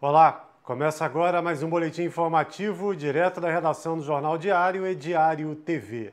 Olá, começa agora mais um boletim informativo direto da redação do Jornal Diário e Diário TV.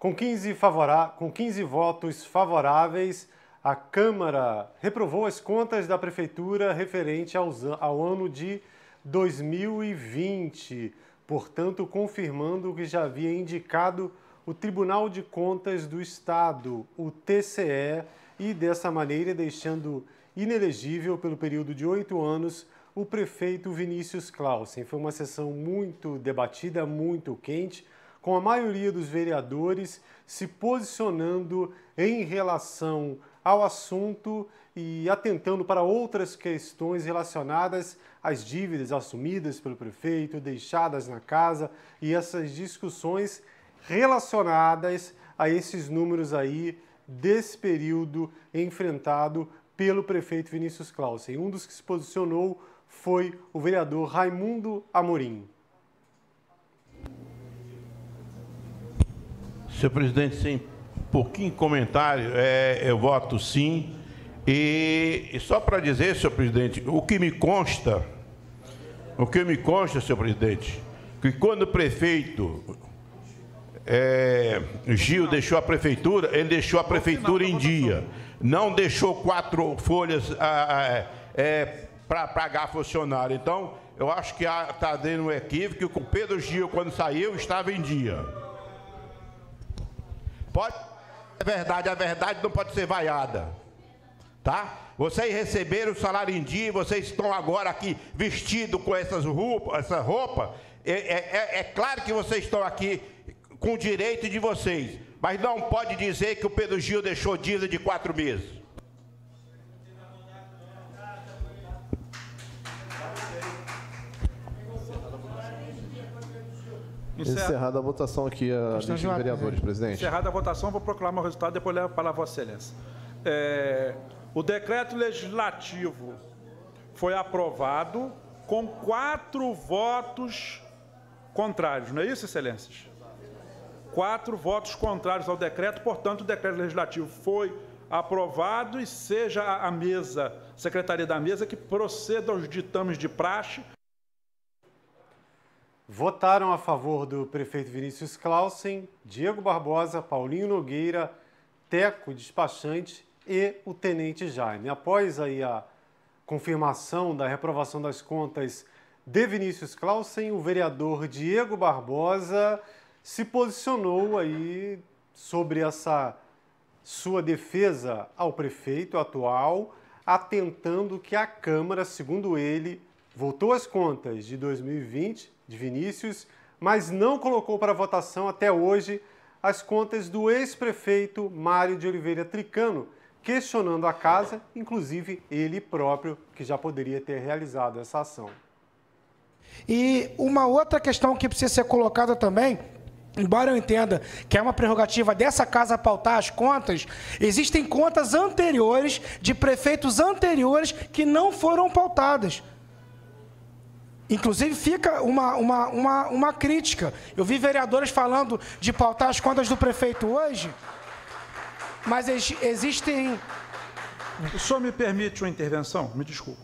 Com 15, favora... Com 15 votos favoráveis, a Câmara reprovou as contas da Prefeitura referente aos... ao ano de 2020, portanto, confirmando o que já havia indicado o Tribunal de Contas do Estado, o TCE, e dessa maneira deixando inelegível pelo período de oito anos o prefeito Vinícius Clausen. Foi uma sessão muito debatida, muito quente, com a maioria dos vereadores se posicionando em relação ao assunto e atentando para outras questões relacionadas às dívidas assumidas pelo prefeito, deixadas na casa e essas discussões relacionadas a esses números aí desse período enfrentado pelo prefeito Vinícius Clausen. Um dos que se posicionou foi o vereador Raimundo Amorim. Senhor presidente, sem pouquinho comentário, é, eu voto sim. E, e só para dizer, senhor presidente, o que me consta, o que me consta, senhor presidente, que quando o prefeito é, Gil deixou a prefeitura, ele deixou a prefeitura em dia. Não deixou quatro folhas. Ah, é, para pagar funcionário. Então, eu acho que está dando um equívoco que o Pedro Gil, quando saiu, estava em dia. Pode é verdade, a verdade não pode ser vaiada. Tá? Vocês receberam o salário em dia, vocês estão agora aqui vestidos com essas roupas, essa roupa. É, é, é, é claro que vocês estão aqui com o direito de vocês, mas não pode dizer que o Pedro Gil deixou dívida de quatro meses. Encerrada a votação aqui, a lista de vereadores, presidente. Encerrada a votação, vou proclamar o resultado, depois levo para a Vossa Excelência. É, o decreto legislativo foi aprovado com quatro votos contrários, não é isso, Excelências? Quatro votos contrários ao decreto, portanto, o decreto legislativo foi aprovado e seja a mesa, a secretaria da mesa, que proceda aos ditames de praxe votaram a favor do prefeito Vinícius Clausen, Diego Barbosa, Paulinho Nogueira, Teco, despachante e o tenente Jaime. Após aí a confirmação da reprovação das contas de Vinícius Clausen, o vereador Diego Barbosa se posicionou aí sobre essa sua defesa ao prefeito atual, atentando que a Câmara, segundo ele, voltou as contas de 2020 de Vinícius, mas não colocou para votação até hoje as contas do ex-prefeito Mário de Oliveira Tricano, questionando a casa, inclusive ele próprio, que já poderia ter realizado essa ação. E uma outra questão que precisa ser colocada também Embora eu entenda que é uma prerrogativa dessa casa pautar as contas, existem contas anteriores de prefeitos anteriores que não foram pautadas. Inclusive fica uma, uma, uma, uma crítica. Eu vi vereadores falando de pautar as contas do prefeito hoje, mas ex existem. O senhor me permite uma intervenção? Me desculpe.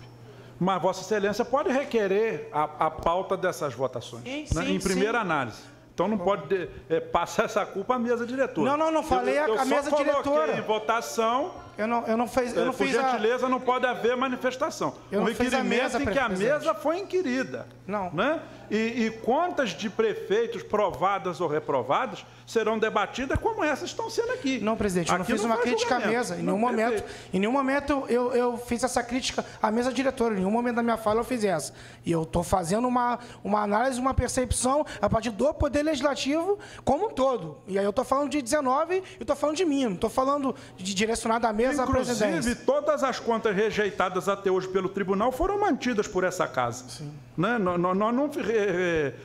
Mas Vossa Excelência pode requerer a, a pauta dessas votações, sim, né? sim, em primeira sim. análise. Então não pode é, passar essa culpa à mesa diretora. Não, não, não falei eu, eu a, a mesa diretora. em votação eu não, eu não, fez, eu é, não Por fiz. Por gentileza, a... não pode haver manifestação. Eu um requerimento mesa, em que a mesa foi inquirida. Não. Né? E, e, contas de prefeitos provadas ou reprovadas serão debatidas como essas estão sendo aqui. Não, presidente, aqui eu não fiz não uma crítica à mesa. Em nenhum momento, em nenhum momento eu, eu fiz essa crítica à mesa diretora. Em nenhum momento da minha fala eu fiz essa. E eu estou fazendo uma, uma análise, uma percepção a partir do poder legislativo como um todo. E aí eu estou falando de 19 e estou falando de mim. Não estou falando de direcionado à mesa Inclusive, todas as contas rejeitadas até hoje pelo tribunal foram mantidas por essa casa. Sim. Né? Nós, nós não,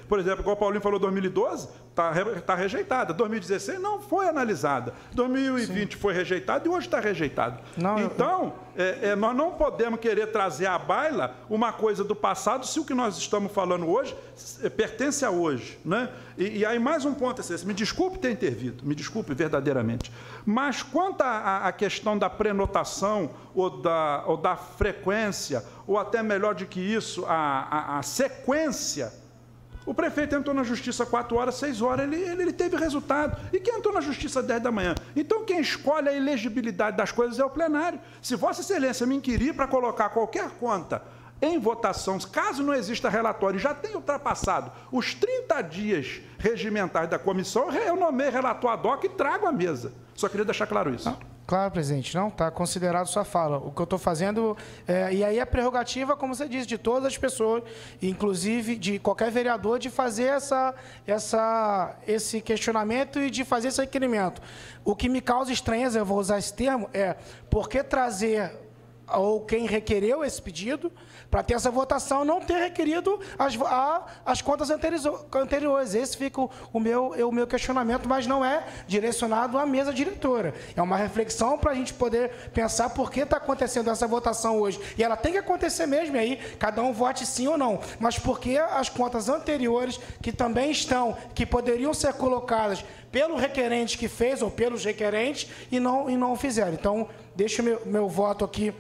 por exemplo, igual o Paulinho falou, 2012 está tá rejeitada. 2016 não foi analisada. 2020 Sim. foi rejeitada e hoje está rejeitada. Então, eu... é, é, nós não podemos querer trazer à baila uma coisa do passado se o que nós estamos falando hoje é, pertence a hoje. Né? E, e aí, mais um ponto, é Me desculpe ter intervido, me desculpe verdadeiramente. Mas quanto à questão da prenotação ou da, ou da frequência ou até melhor do que isso, a, a, a sequência, o prefeito entrou na justiça 4 horas, 6 horas, ele, ele, ele, teve resultado. E quem entrou na justiça 10 da manhã? Então, quem escolhe a elegibilidade das coisas é o plenário. Se Vossa Excelência me inquirir para colocar qualquer conta em votação, caso não exista relatório, já tenha ultrapassado os 30 dias regimentais da comissão, eu nomeei relator ad hoc e trago à mesa. Só queria deixar claro isso. Ah. Claro, presidente, não está considerado sua fala. O que eu estou fazendo, é, e aí é prerrogativa, como você disse, de todas as pessoas, inclusive de qualquer vereador, de fazer essa, essa, esse questionamento e de fazer esse requerimento. O que me causa estranheza, eu vou usar esse termo, é por que trazer ou quem requereu esse pedido, para ter essa votação, não ter requerido as, a, as contas anteriores. Esse fica o, meu, é o meu questionamento, mas não é direcionado à mesa diretora. É uma reflexão para a gente poder pensar por que está acontecendo essa votação hoje. E ela tem que acontecer mesmo, aí cada um vote sim ou não. Mas por que as contas anteriores, que também estão, que poderiam ser colocadas pelo requerente que fez ou pelos requerentes, e não, e não fizeram. Então, deixo meu, meu voto aqui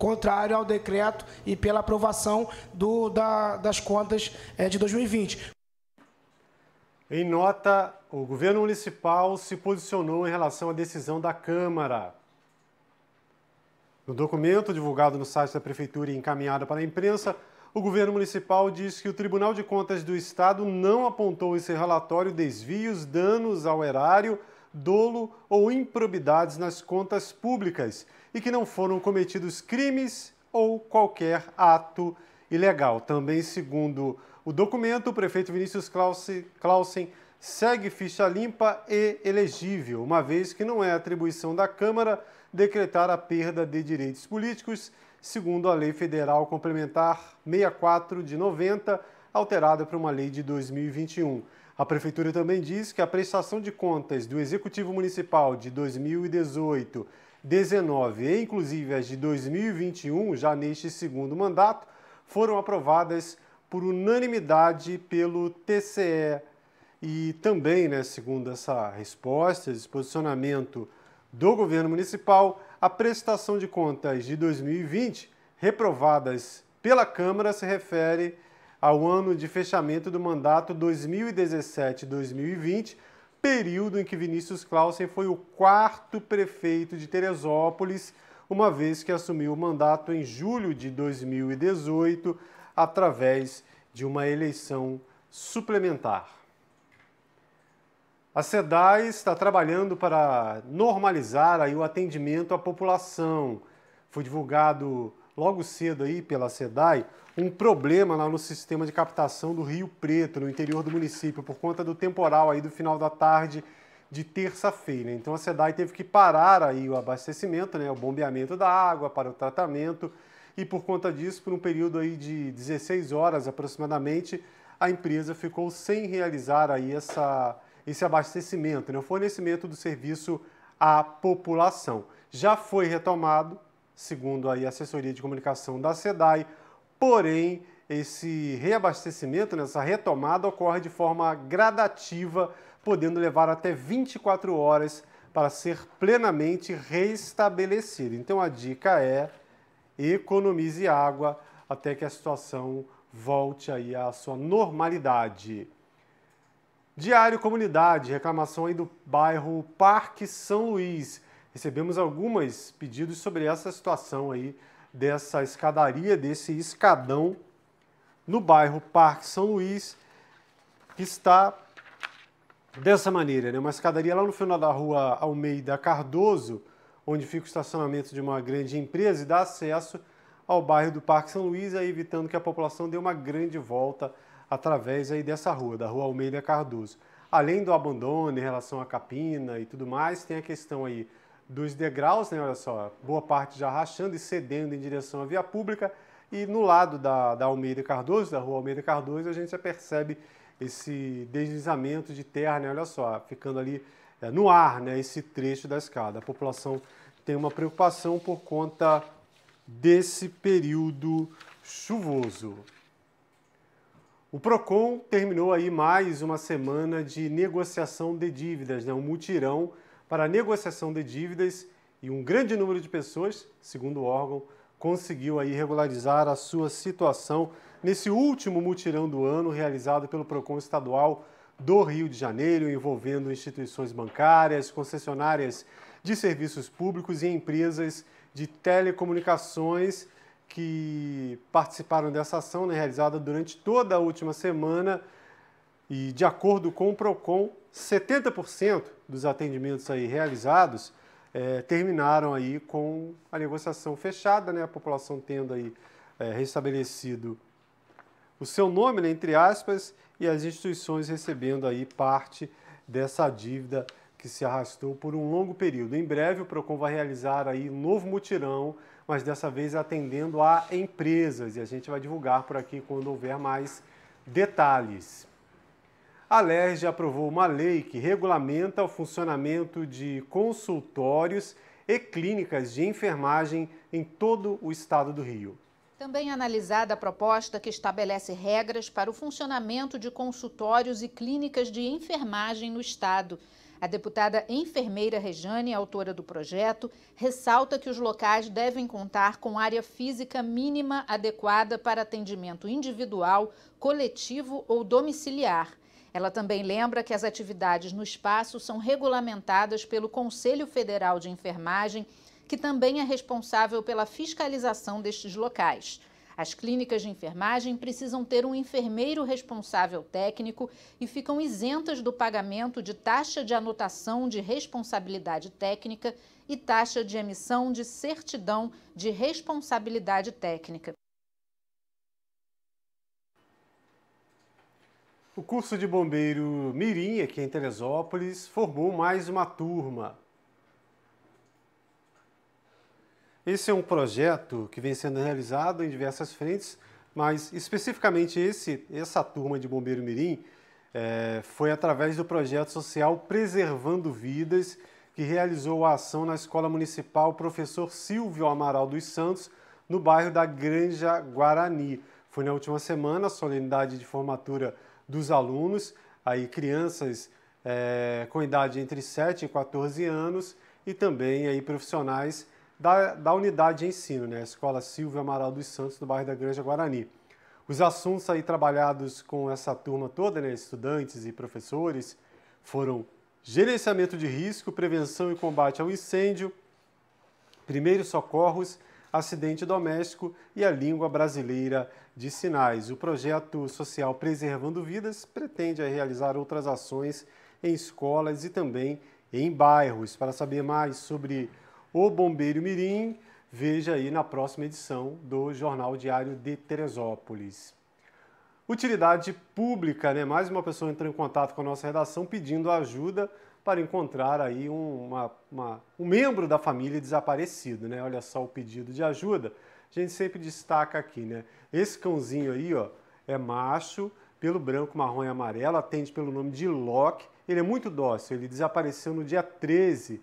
contrário ao decreto e pela aprovação do, da, das contas é, de 2020. Em nota, o governo municipal se posicionou em relação à decisão da Câmara. No documento divulgado no site da Prefeitura e encaminhado para a imprensa, o governo municipal diz que o Tribunal de Contas do Estado não apontou em seu relatório desvios, danos ao erário, dolo ou improbidades nas contas públicas e que não foram cometidos crimes ou qualquer ato ilegal. Também, segundo o documento, o prefeito Vinícius Clausen segue ficha limpa e elegível, uma vez que não é atribuição da Câmara decretar a perda de direitos políticos, segundo a Lei Federal Complementar 64 de 90, alterada por uma lei de 2021. A Prefeitura também diz que a prestação de contas do Executivo Municipal de 2018 19 e inclusive as de 2021, já neste segundo mandato, foram aprovadas por unanimidade pelo TCE. E também, né, segundo essa resposta, esse posicionamento do governo municipal, a prestação de contas de 2020, reprovadas pela Câmara, se refere ao ano de fechamento do mandato 2017-2020 período em que Vinícius Clausen foi o quarto prefeito de Teresópolis, uma vez que assumiu o mandato em julho de 2018 através de uma eleição suplementar. A SEDAI está trabalhando para normalizar aí o atendimento à população. Foi divulgado logo cedo aí pela SEDAI um problema lá no sistema de captação do Rio Preto, no interior do município, por conta do temporal aí do final da tarde de terça-feira. Né? Então a SEDAI teve que parar aí o abastecimento, né, o bombeamento da água para o tratamento, e por conta disso, por um período aí de 16 horas aproximadamente, a empresa ficou sem realizar aí essa, esse abastecimento, né, o fornecimento do serviço à população. Já foi retomado, segundo a assessoria de comunicação da SEDAI. Porém, esse reabastecimento, né, essa retomada ocorre de forma gradativa, podendo levar até 24 horas para ser plenamente restabelecido. Então a dica é economize água até que a situação volte aí à sua normalidade. Diário Comunidade, reclamação aí do bairro Parque São Luís recebemos algumas pedidos sobre essa situação aí dessa escadaria, desse escadão no bairro Parque São Luís, que está dessa maneira, né? Uma escadaria lá no final da rua Almeida Cardoso, onde fica o estacionamento de uma grande empresa e dá acesso ao bairro do Parque São Luís, aí evitando que a população dê uma grande volta através aí dessa rua, da rua Almeida Cardoso. Além do abandono em relação à capina e tudo mais, tem a questão aí dos degraus, né, olha só, boa parte já rachando e cedendo em direção à via pública. E no lado da, da Almeida Cardoso, da rua Almeida Cardoso, a gente já percebe esse deslizamento de terra, né, olha só, ficando ali é, no ar, né, esse trecho da escada. A população tem uma preocupação por conta desse período chuvoso. O Procon terminou aí mais uma semana de negociação de dívidas, né, um mutirão para a negociação de dívidas e um grande número de pessoas, segundo o órgão, conseguiu aí regularizar a sua situação nesse último mutirão do ano realizado pelo Procon Estadual do Rio de Janeiro, envolvendo instituições bancárias, concessionárias de serviços públicos e empresas de telecomunicações que participaram dessa ação né, realizada durante toda a última semana. E, de acordo com o PROCON, 70% dos atendimentos aí realizados é, terminaram aí com a negociação fechada, né? A população tendo aí é, restabelecido o seu nome, né, entre aspas, e as instituições recebendo aí parte dessa dívida que se arrastou por um longo período. Em breve o Procon vai realizar aí um novo mutirão, mas dessa vez atendendo a empresas e a gente vai divulgar por aqui quando houver mais detalhes a LERJ aprovou uma lei que regulamenta o funcionamento de consultórios e clínicas de enfermagem em todo o estado do Rio. Também analisada a proposta que estabelece regras para o funcionamento de consultórios e clínicas de enfermagem no estado. A deputada enfermeira Rejane, autora do projeto, ressalta que os locais devem contar com área física mínima adequada para atendimento individual, coletivo ou domiciliar. Ela também lembra que as atividades no espaço são regulamentadas pelo Conselho Federal de Enfermagem, que também é responsável pela fiscalização destes locais. As clínicas de enfermagem precisam ter um enfermeiro responsável técnico e ficam isentas do pagamento de taxa de anotação de responsabilidade técnica e taxa de emissão de certidão de responsabilidade técnica. O curso de bombeiro Mirim, aqui em Teresópolis, formou mais uma turma. Esse é um projeto que vem sendo realizado em diversas frentes, mas especificamente esse, essa turma de bombeiro Mirim é, foi através do projeto social Preservando Vidas, que realizou a ação na Escola Municipal Professor Silvio Amaral dos Santos, no bairro da Granja Guarani. Foi na última semana, a solenidade de formatura dos alunos, aí crianças é, com idade entre 7 e 14 anos e também aí profissionais da, da unidade de ensino, né? Escola Silvio Amaral dos Santos, do bairro da Granja Guarani. Os assuntos aí trabalhados com essa turma toda, né, estudantes e professores, foram gerenciamento de risco, prevenção e combate ao incêndio, primeiros socorros, acidente doméstico e a língua brasileira de sinais. O projeto social Preservando Vidas pretende realizar outras ações em escolas e também em bairros. Para saber mais sobre o Bombeiro Mirim, veja aí na próxima edição do Jornal Diário de Teresópolis. Utilidade pública, né? Mais uma pessoa entrou em contato com a nossa redação pedindo ajuda para encontrar aí um, uma, uma, um membro da família desaparecido, né? Olha só o pedido de ajuda. A gente sempre destaca aqui, né? Esse cãozinho aí, ó, é macho, pelo branco, marrom e amarelo, atende pelo nome de Locke. Ele é muito dócil, ele desapareceu no dia 13,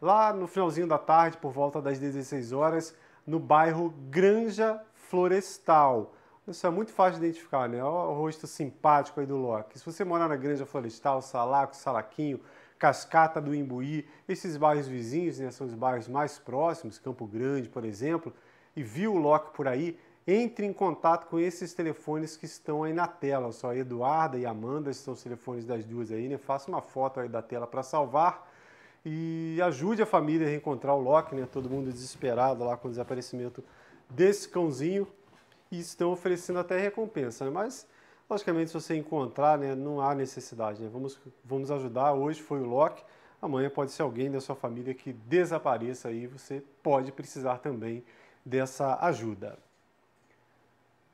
lá no finalzinho da tarde, por volta das 16 horas, no bairro Granja Florestal. Isso é muito fácil de identificar, né? Olha o rosto simpático aí do Locke. Se você morar na Granja Florestal, Salaco, Salaquinho, Cascata do Imbuí, esses bairros vizinhos, né, são os bairros mais próximos, Campo Grande, por exemplo, e viu o Loki por aí, entre em contato com esses telefones que estão aí na tela. Só a Eduarda e a Amanda são os telefones das duas aí, né? Faça uma foto aí da tela para salvar e ajude a família a reencontrar o Loki, né? Todo mundo desesperado lá com o desaparecimento desse cãozinho e estão oferecendo até recompensa, né? Mas Logicamente, se você encontrar, né, não há necessidade. Né? Vamos, vamos ajudar. Hoje foi o Loki, amanhã pode ser alguém da sua família que desapareça e você pode precisar também dessa ajuda.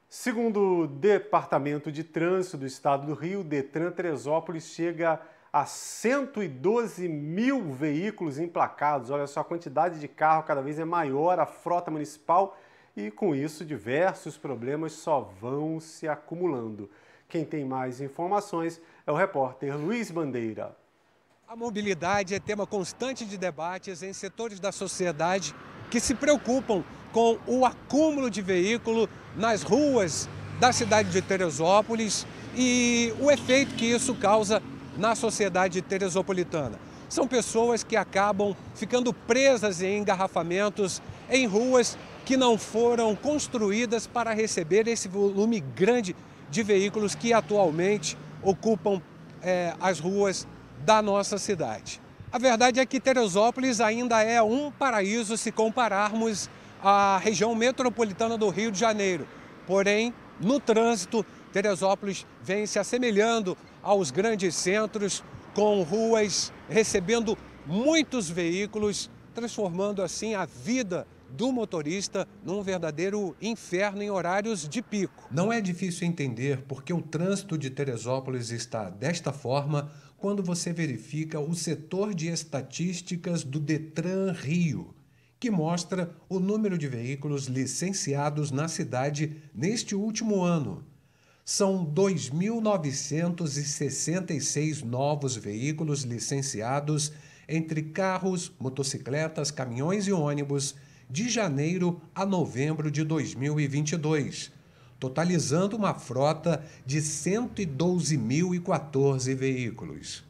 Segundo o Departamento de Trânsito do Estado do Rio, Detran Teresópolis chega a 112 mil veículos emplacados. Olha só, a quantidade de carro cada vez é maior, a frota municipal e com isso diversos problemas só vão se acumulando. Quem tem mais informações é o repórter Luiz Bandeira. A mobilidade é tema constante de debates em setores da sociedade que se preocupam com o acúmulo de veículo nas ruas da cidade de Teresópolis e o efeito que isso causa na sociedade teresopolitana. São pessoas que acabam ficando presas em engarrafamentos em ruas que não foram construídas para receber esse volume grande de veículos que atualmente ocupam é, as ruas da nossa cidade. A verdade é que Teresópolis ainda é um paraíso se compararmos à região metropolitana do Rio de Janeiro. Porém, no trânsito, Teresópolis vem se assemelhando aos grandes centros, com ruas recebendo muitos veículos, transformando assim a vida do motorista num verdadeiro inferno em horários de pico. Não é difícil entender porque o trânsito de Teresópolis está desta forma quando você verifica o setor de estatísticas do Detran Rio, que mostra o número de veículos licenciados na cidade neste último ano. São 2.966 novos veículos licenciados entre carros, motocicletas, caminhões e ônibus de janeiro a novembro de 2022, totalizando uma frota de 112.014 veículos.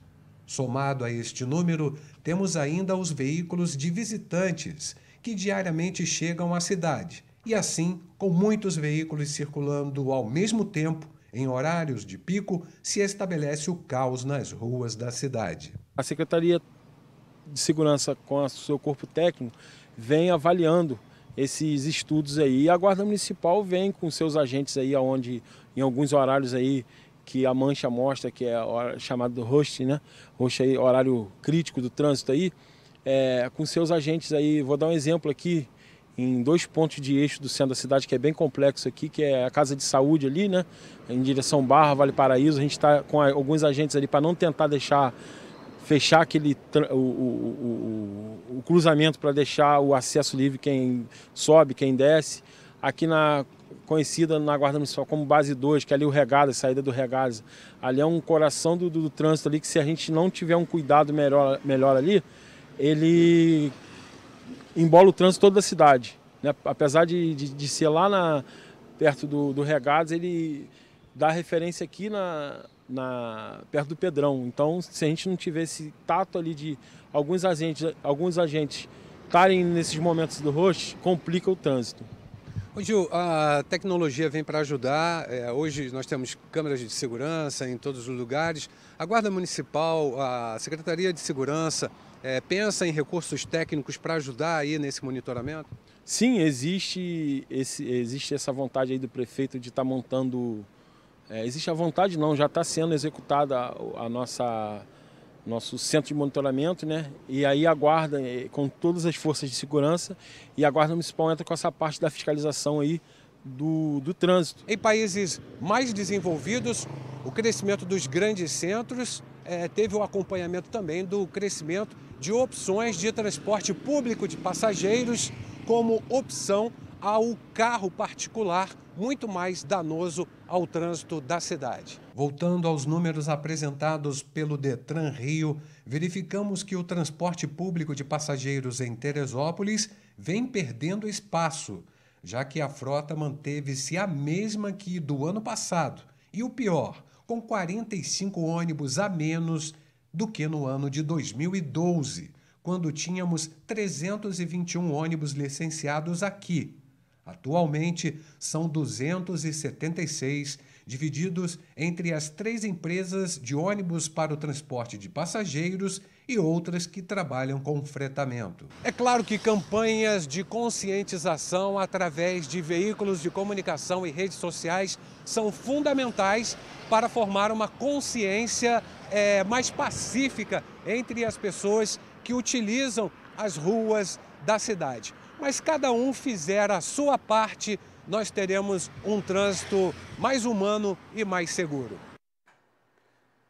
Somado a este número, temos ainda os veículos de visitantes, que diariamente chegam à cidade, e assim, com muitos veículos circulando ao mesmo tempo, em horários de pico, se estabelece o caos nas ruas da cidade. A Secretaria de Segurança, com o seu corpo técnico, vem avaliando esses estudos aí. E a Guarda Municipal vem com seus agentes aí, aonde em alguns horários aí que a mancha mostra, que é chamado host, né? Host aí, horário crítico do trânsito aí, é, com seus agentes aí. Vou dar um exemplo aqui em dois pontos de eixo do centro da cidade, que é bem complexo aqui, que é a Casa de Saúde ali, né? Em direção Barra, Vale Paraíso. A gente está com alguns agentes ali para não tentar deixar fechar aquele o, o, cruzamento para deixar o acesso livre quem sobe, quem desce. Aqui na conhecida na Guarda Municipal como Base 2, que é ali o Regada, a saída do Regada. Ali é um coração do, do, do, trânsito ali que se a gente não tiver um cuidado melhor, melhor ali, ele embola o trânsito toda a cidade. Né? Apesar de, de, de, ser lá na, perto do, do Regadas, ele dá referência aqui na, na, perto do Pedrão. Então, se a gente não tiver esse tato ali de alguns agentes, alguns agentes estarem nesses momentos do rosto, complica o trânsito. Ô Gil, a tecnologia vem para ajudar. É, hoje nós temos câmeras de segurança em todos os lugares. A Guarda Municipal, a Secretaria de Segurança, é, pensa em recursos técnicos para ajudar aí nesse monitoramento? Sim, existe, esse, existe essa vontade aí do prefeito de estar tá montando é, existe a vontade, não, já está sendo executada a, nossa nosso centro de monitoramento, né? E aí a guarda, é, com todas as forças de segurança, e a guarda municipal entra com essa parte da fiscalização aí do, do trânsito. Em países mais desenvolvidos, o crescimento dos grandes centros é, teve o acompanhamento também do crescimento de opções de transporte público de passageiros como opção ao carro particular, muito mais danoso ao trânsito da cidade. Voltando aos números apresentados pelo Detran Rio, verificamos que o transporte público de passageiros em Teresópolis vem perdendo espaço, já que a frota manteve-se a mesma que do ano passado, e o pior, com 45 ônibus a menos do que no ano de 2012, quando tínhamos 321 ônibus licenciados aqui. Atualmente, são 276, divididos entre as três empresas de ônibus para o transporte de passageiros e outras que trabalham com fretamento. É claro que campanhas de conscientização através de veículos de comunicação e redes sociais são fundamentais para formar uma consciência é, mais pacífica entre as pessoas que utilizam as ruas da cidade mas cada um fizer a sua parte, nós teremos um trânsito mais humano e mais seguro.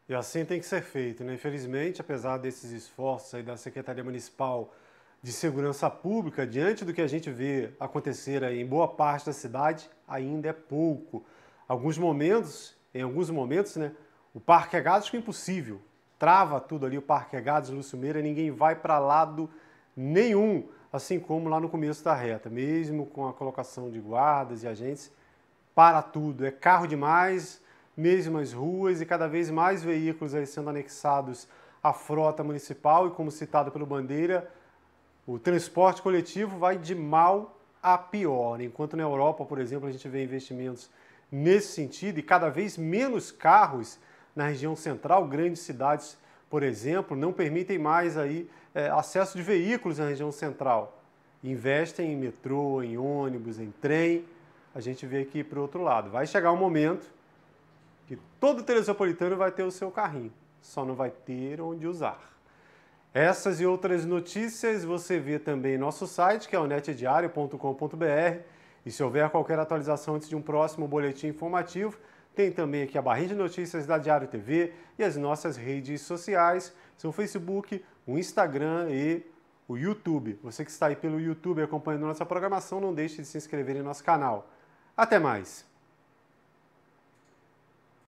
E assim tem que ser feito, né? Infelizmente, apesar desses esforços aí da Secretaria Municipal de Segurança Pública, diante do que a gente vê acontecer aí em boa parte da cidade, ainda é pouco. Alguns momentos, em alguns momentos, né, o parque é fica é impossível. Trava tudo ali o parque é de Lúcio Meira, ninguém vai para lado nenhum assim como lá no começo da reta, mesmo com a colocação de guardas e agentes, para tudo. É carro demais, mesmas ruas e cada vez mais veículos sendo anexados à frota municipal e, como citado pelo Bandeira, o transporte coletivo vai de mal a pior. Enquanto na Europa, por exemplo, a gente vê investimentos nesse sentido e cada vez menos carros na região central, grandes cidades, por exemplo, não permitem mais aí é, acesso de veículos na região central. Investem em metrô, em ônibus, em trem. A gente vê aqui para o outro lado. Vai chegar um momento que todo Teresopolitano vai ter o seu carrinho, só não vai ter onde usar. Essas e outras notícias você vê também em nosso site, que é o netdiario.com.br. É e se houver qualquer atualização antes de um próximo boletim informativo, tem também aqui a barrinha de notícias da Diário TV e as nossas redes sociais, são Facebook, o Instagram e o YouTube. Você que está aí pelo YouTube acompanhando nossa programação, não deixe de se inscrever em nosso canal. Até mais!